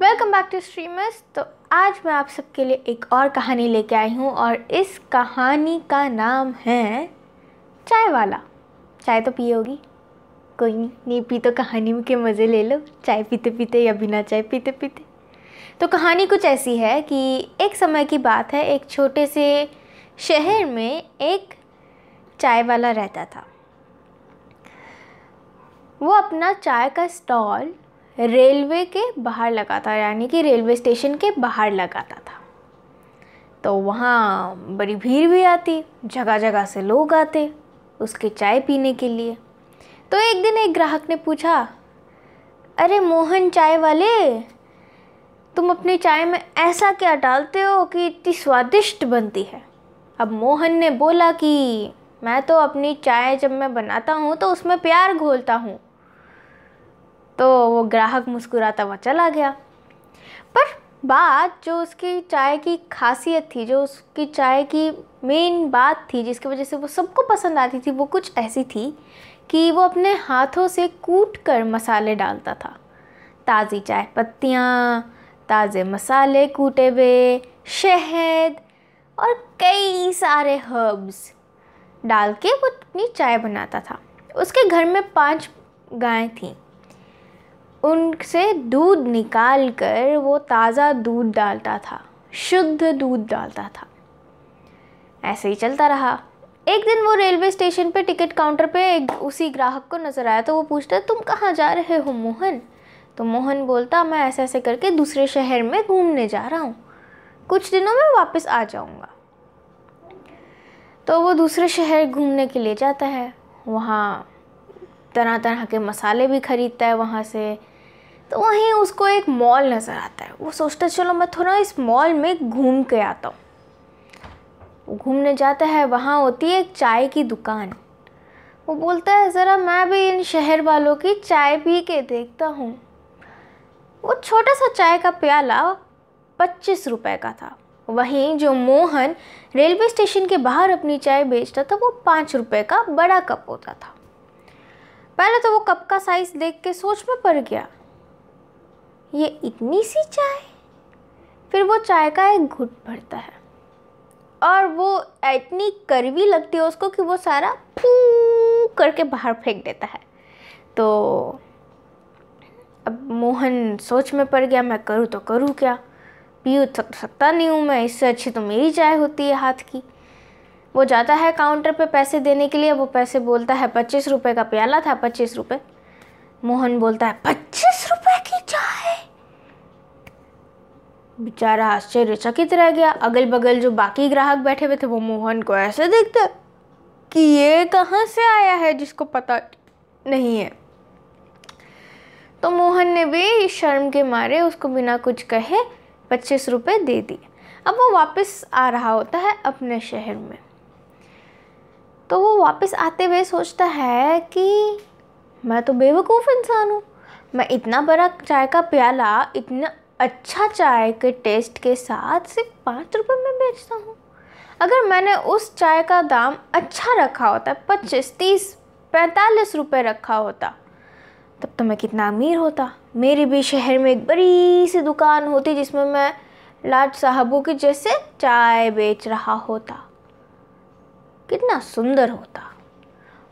welcome back to streamers तो आज मैं आप सबके लिए एक और कहानी लेके आई हूँ और इस कहानी का नाम है चाय वाला चाय तो पी होगी कोई नहीं नहीं पी तो कहानी के मज़े ले लो चाय पीते पीते या बिना चाय पीते पीते तो कहानी कुछ ऐसी है कि एक समय की बात है एक छोटे से शहर में एक चाय वाला रहता था वो अपना चाय का स्टॉल रेलवे के बाहर लगा था यानी कि रेलवे स्टेशन के बाहर लगाता था तो वहाँ बड़ी भीड़ भी आती जगह जगह से लोग आते उसके चाय पीने के लिए तो एक दिन एक ग्राहक ने पूछा अरे मोहन चाय वाले तुम अपनी चाय में ऐसा क्या डालते हो कि इतनी स्वादिष्ट बनती है अब मोहन ने बोला कि मैं तो अपनी चाय जब मैं बनाता हूँ तो उसमें प्यार घोलता हूँ तो वो ग्राहक मुस्कुराता हुआ चला गया पर बात जो उसकी चाय की खासियत थी जो उसकी चाय की मेन बात थी जिसकी वजह से वो सबको पसंद आती थी वो कुछ ऐसी थी कि वो अपने हाथों से कूट कर मसाले डालता था ताज़ी चाय पत्तियाँ ताज़े मसाले कूटे हुए शहद और कई सारे हर्ब्स डाल के वो अपनी चाय बनाता था उसके घर में पांच गायें थीं उनसे दूध निकाल कर वो ताज़ा दूध डालता था शुद्ध दूध डालता था ऐसे ही चलता रहा एक दिन वो रेलवे स्टेशन पे टिकट काउंटर पे एक उसी ग्राहक को नज़र आया तो वो पूछता तुम कहाँ जा रहे हो मोहन तो मोहन बोलता मैं ऐसे ऐसे करके दूसरे शहर में घूमने जा रहा हूँ कुछ दिनों में वापस आ जाऊँगा तो वो दूसरे शहर घूमने के लिए जाता है वहाँ तरह तरह के मसाले भी ख़रीदता है वहाँ से तो वहीं उसको एक मॉल नज़र आता है वो सोचता है चलो मैं थोड़ा इस मॉल में घूम के आता हूँ घूमने जाता है वहाँ होती है एक चाय की दुकान वो बोलता है ज़रा मैं भी इन शहर वालों की चाय पी के देखता हूँ वो छोटा सा चाय का प्याला पच्चीस रुपए का था वहीं जो मोहन रेलवे स्टेशन के बाहर अपनी चाय बेचता था वो पाँच रुपये का बड़ा कप होता था पहले तो वो कप का साइज़ देख के सोच में पड़ गया ये इतनी सी चाय फिर वो चाय का एक घुट भरता है और वो इतनी करवी लगती है उसको कि वो सारा फू करके बाहर फेंक देता है तो अब मोहन सोच में पड़ गया मैं करूँ तो करूँ क्या पी तो सक सकता नहीं हूँ मैं इससे अच्छी तो मेरी चाय होती है हाथ की वो जाता है काउंटर पे पैसे देने के लिए वो पैसे बोलता है पच्चीस रुपये का प्याला था पच्चीस रुपये मोहन बोलता है पच्चीस बेचारा आश्चर्यचकित रह गया अगल बगल जो बाकी ग्राहक बैठे हुए थे वो मोहन को ऐसे देखते कि ये कहाँ से आया है जिसको पता नहीं है तो मोहन ने भी शर्म के मारे उसको बिना कुछ कहे पच्चीस रुपये दे दिए अब वो वापस आ रहा होता है अपने शहर में तो वो वापस आते हुए सोचता है कि मैं तो बेवकूफ़ इंसान हूँ मैं इतना बड़ा चाय का प्याला इतना अच्छा चाय के टेस्ट के साथ सिर्फ पाँच रुपये में बेचता हूँ अगर मैंने उस चाय का दाम अच्छा रखा होता पच्चीस तीस पैंतालीस रुपये रखा होता तब तो मैं कितना अमीर होता मेरी भी शहर में एक बड़ी सी दुकान होती जिसमें मैं लाट साहबों की जैसे चाय बेच रहा होता कितना सुंदर होता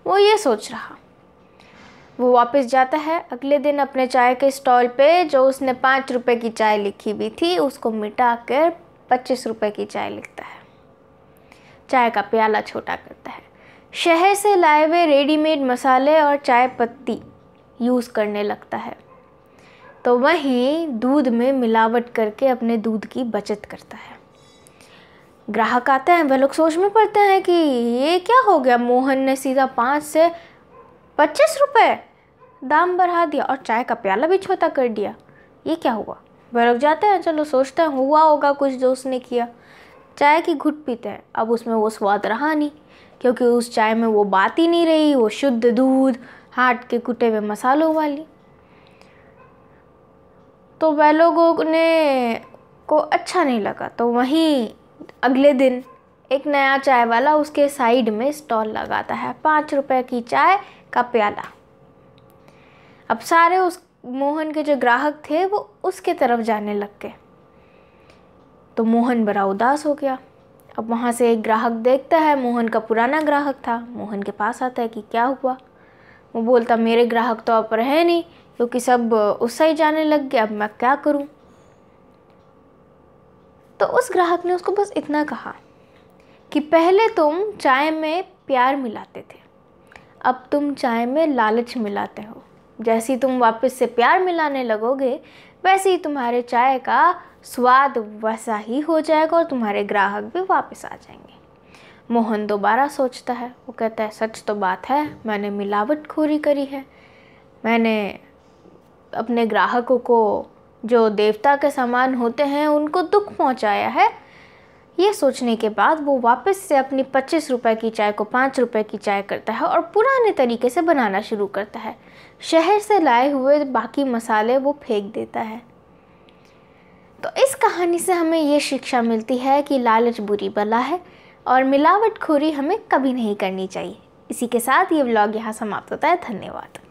वो ये सोच रहा वो वापस जाता है अगले दिन अपने चाय के स्टॉल पे जो उसने पाँच रुपए की चाय लिखी हुई थी उसको मिटा कर पच्चीस रुपये की चाय लिखता है चाय का प्याला छोटा करता है शहर से लाए हुए रेडीमेड मसाले और चाय पत्ती यूज़ करने लगता है तो वहीं दूध में मिलावट करके अपने दूध की बचत करता है ग्राहक आते हैं वह लोग सोच में पड़ते हैं कि ये क्या हो गया मोहन ने सीधा पाँच से पच्चीस रुपये दाम बढ़ा दिया और चाय का प्याला भी छोटा कर दिया ये क्या हुआ वह लोग जाते हैं चलो सोचते हैं हुआ होगा कुछ जो उसने किया चाय की घुट पीते हैं अब उसमें वो स्वाद रहा नहीं क्योंकि उस चाय में वो बात ही नहीं रही वो शुद्ध दूध हाट के कुटे हुए मसालों वाली तो वह लोगों ने को अच्छा नहीं लगा तो वहीं अगले दिन एक नया चाय वाला उसके साइड में स्टॉल लगाता है पाँच रुपये की चाय का प्याला अब सारे उस मोहन के जो ग्राहक थे वो उसके तरफ जाने लग गए तो मोहन बड़ा उदास हो गया अब वहाँ से एक ग्राहक देखता है मोहन का पुराना ग्राहक था मोहन के पास आता है कि क्या हुआ वो बोलता मेरे ग्राहक तो अब रहे नहीं क्योंकि सब उससे ही जाने लग गए अब मैं क्या करूँ तो उस ग्राहक ने उसको बस इतना कहा कि पहले तुम चाय में प्यार मिलाते थे अब तुम चाय में लालच मिलाते हो ही तुम वापस से प्यार मिलाने लगोगे वैसे ही तुम्हारे चाय का स्वाद वैसा ही हो जाएगा और तुम्हारे ग्राहक भी वापस आ जाएंगे मोहन दोबारा सोचता है वो कहता है सच तो बात है मैंने मिलावट खोरी करी है मैंने अपने ग्राहकों को जो देवता के समान होते हैं उनको दुख पहुंचाया है ये सोचने के बाद वो वापस से अपनी पच्चीस रुपए की चाय को पाँच रुपए की चाय करता है और पुराने तरीके से बनाना शुरू करता है शहर से लाए हुए बाकी मसाले वो फेंक देता है तो इस कहानी से हमें ये शिक्षा मिलती है कि लालच बुरी बला है और मिलावट खोरी हमें कभी नहीं करनी चाहिए इसी के साथ ये व्लॉग यहाँ समाप्त होता है धन्यवाद